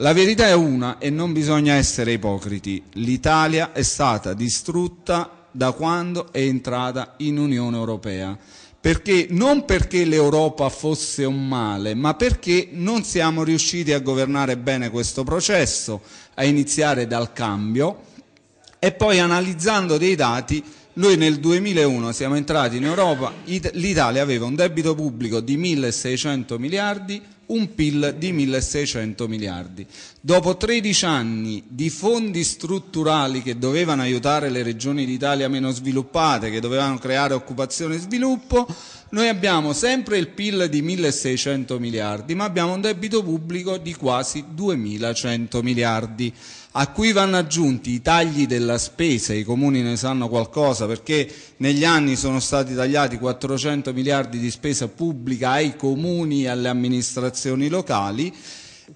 La verità è una e non bisogna essere ipocriti. L'Italia è stata distrutta da quando è entrata in Unione Europea. Perché, non perché l'Europa fosse un male, ma perché non siamo riusciti a governare bene questo processo, a iniziare dal cambio e poi analizzando dei dati noi nel 2001 siamo entrati in Europa, l'Italia aveva un debito pubblico di 1.600 miliardi, un PIL di 1.600 miliardi. Dopo 13 anni di fondi strutturali che dovevano aiutare le regioni d'Italia meno sviluppate, che dovevano creare occupazione e sviluppo, noi abbiamo sempre il PIL di 1.600 miliardi, ma abbiamo un debito pubblico di quasi 2.100 miliardi a cui vanno aggiunti i tagli della spesa, i comuni ne sanno qualcosa perché negli anni sono stati tagliati 400 miliardi di spesa pubblica ai comuni e alle amministrazioni amministrazioni locali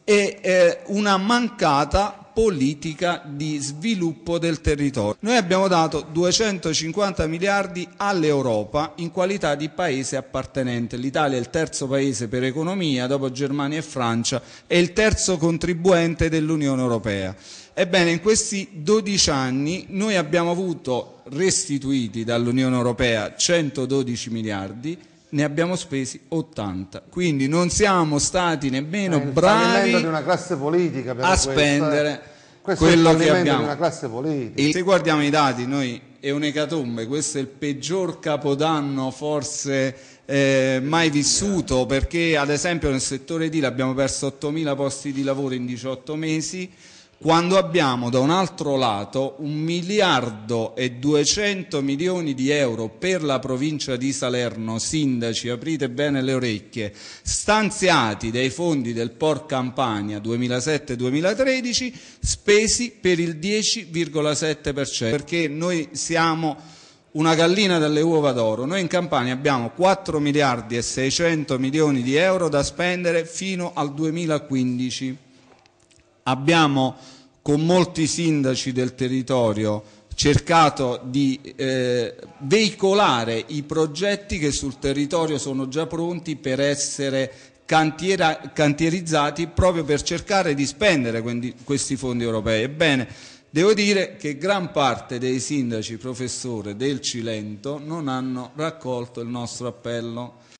e eh, una mancata politica di sviluppo del territorio. Noi abbiamo dato 250 miliardi all'Europa in qualità di paese appartenente. L'Italia è il terzo paese per economia, dopo Germania e Francia, e il terzo contribuente dell'Unione Europea. Ebbene, in questi 12 anni noi abbiamo avuto restituiti dall'Unione Europea 112 miliardi, ne abbiamo spesi 80. Quindi non siamo stati nemmeno eh, bravi a eh. spendere questo. Questo quello che abbiamo. E se guardiamo i dati, noi è un'ecatombe, questo è il peggior capodanno forse eh, mai vissuto, perché ad esempio nel settore edile abbiamo perso 8.000 posti di lavoro in 18 mesi, quando abbiamo da un altro lato un miliardo e 200 milioni di euro per la provincia di Salerno, sindaci, aprite bene le orecchie, stanziati dai fondi del Port Campania 2007-2013, spesi per il 10,7%, perché noi siamo una gallina dalle uova d'oro. Noi in Campania abbiamo 4 miliardi e 600 milioni di euro da spendere fino al 2015 abbiamo con molti sindaci del territorio cercato di eh, veicolare i progetti che sul territorio sono già pronti per essere cantiera, cantierizzati proprio per cercare di spendere questi fondi europei. Ebbene, devo dire che gran parte dei sindaci professore del Cilento non hanno raccolto il nostro appello.